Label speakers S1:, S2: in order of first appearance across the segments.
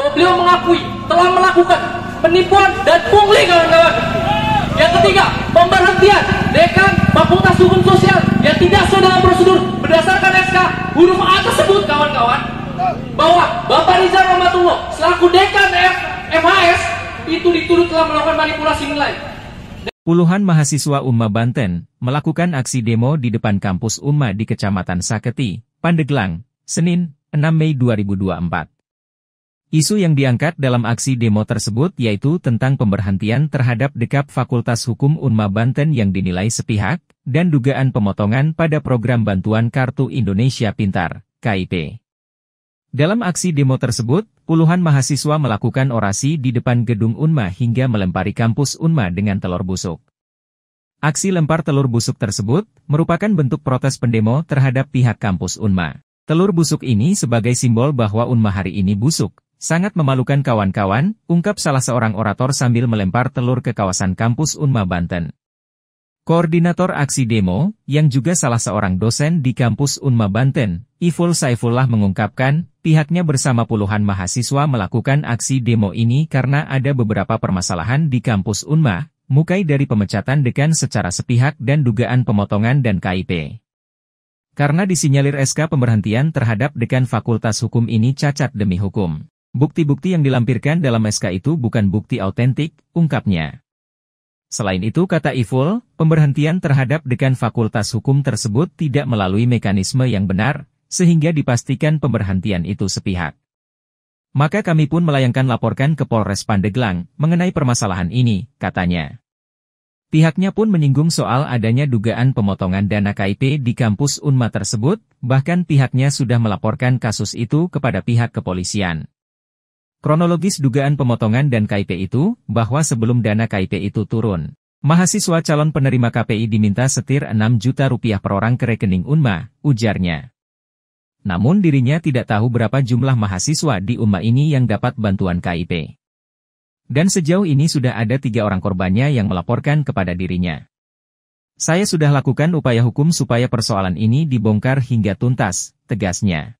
S1: bahwa beliau mengakui telah melakukan penipuan dan pungli kawan-kawan. Yang ketiga, pemberhentian dekan Fakultas Hukum Sosial yang tidak sesuai dengan prosedur berdasarkan SK huruf A tersebut kawan-kawan bahwa Bapak Rizal Ramatullah selaku dekan F MHS itu dituduh telah melakukan manipulasi nilai.
S2: Puluhan mahasiswa Umma Banten melakukan aksi demo di depan kampus Umma di Kecamatan Saketi, Pandeglang, Senin, 6 Mei 2024. Isu yang diangkat dalam aksi demo tersebut yaitu tentang pemberhentian terhadap dekap Fakultas Hukum Unma Banten yang dinilai sepihak, dan dugaan pemotongan pada program bantuan Kartu Indonesia Pintar, KIP. Dalam aksi demo tersebut, puluhan mahasiswa melakukan orasi di depan gedung Unma hingga melempari kampus Unma dengan telur busuk. Aksi lempar telur busuk tersebut merupakan bentuk protes pendemo terhadap pihak kampus Unma. Telur busuk ini sebagai simbol bahwa Unma hari ini busuk, Sangat memalukan kawan-kawan, ungkap salah seorang orator sambil melempar telur ke kawasan kampus Unma Banten. Koordinator aksi demo, yang juga salah seorang dosen di kampus Unma Banten, Iful Saifullah mengungkapkan, pihaknya bersama puluhan mahasiswa melakukan aksi demo ini karena ada beberapa permasalahan di kampus Unma, mukai dari pemecatan dekan secara sepihak dan dugaan pemotongan dan KIP. Karena disinyalir SK pemberhentian terhadap dekan Fakultas Hukum ini cacat demi hukum. Bukti-bukti yang dilampirkan dalam SK itu bukan bukti autentik, ungkapnya. Selain itu, kata Iful, pemberhentian terhadap dekan fakultas hukum tersebut tidak melalui mekanisme yang benar, sehingga dipastikan pemberhentian itu sepihak. Maka kami pun melayangkan laporkan ke Polres Pandeglang mengenai permasalahan ini, katanya. Pihaknya pun menyinggung soal adanya dugaan pemotongan dana KIP di kampus UNMA tersebut, bahkan pihaknya sudah melaporkan kasus itu kepada pihak kepolisian. Kronologis dugaan pemotongan dan KIP itu, bahwa sebelum dana KIP itu turun, mahasiswa calon penerima KPI diminta setir 6 juta rupiah per orang ke rekening UNMA, ujarnya. Namun dirinya tidak tahu berapa jumlah mahasiswa di UNMA ini yang dapat bantuan KIP. Dan sejauh ini sudah ada tiga orang korbannya yang melaporkan kepada dirinya. Saya sudah lakukan upaya hukum supaya persoalan ini dibongkar hingga tuntas, tegasnya.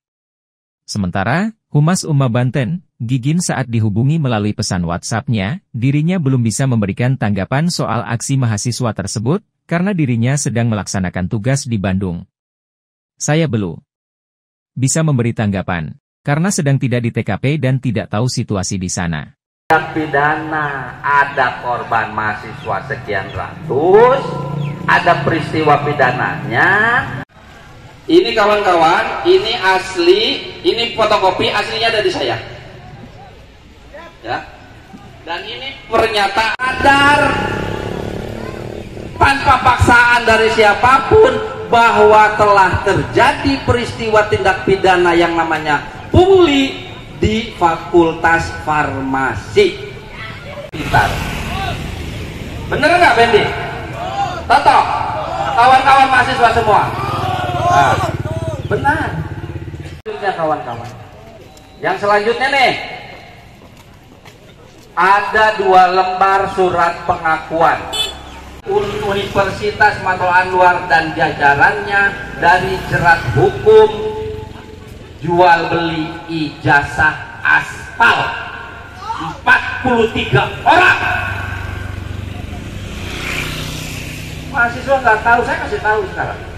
S2: Sementara, Humas UMA Banten, Gigin saat dihubungi melalui pesan WhatsApp-nya, dirinya belum bisa memberikan tanggapan soal aksi mahasiswa tersebut, karena dirinya sedang melaksanakan tugas di Bandung. Saya belum bisa memberi tanggapan, karena sedang tidak di TKP dan tidak tahu situasi di sana.
S1: Pidana, ada korban mahasiswa sekian ratus, ada peristiwa pidananya. Ini kawan-kawan, ini asli, ini fotokopi, aslinya ada di saya ya dan ini pernyataan dar tanpa paksaan dari siapapun bahwa telah terjadi peristiwa tindak pidana yang namanya pungli di Fakultas Farmasi Blitar. Bener nggak Bendi? Toto, kawan-kawan mahasiswa semua. Nah, benar. Kawan-kawan. Yang selanjutnya nih, ada dua lembar surat pengakuan Universitas Matul Anwar dan jajarannya dari jerat hukum jual beli ijazah aspal 43 orang mahasiswa nggak tahu saya kasih tahu sekarang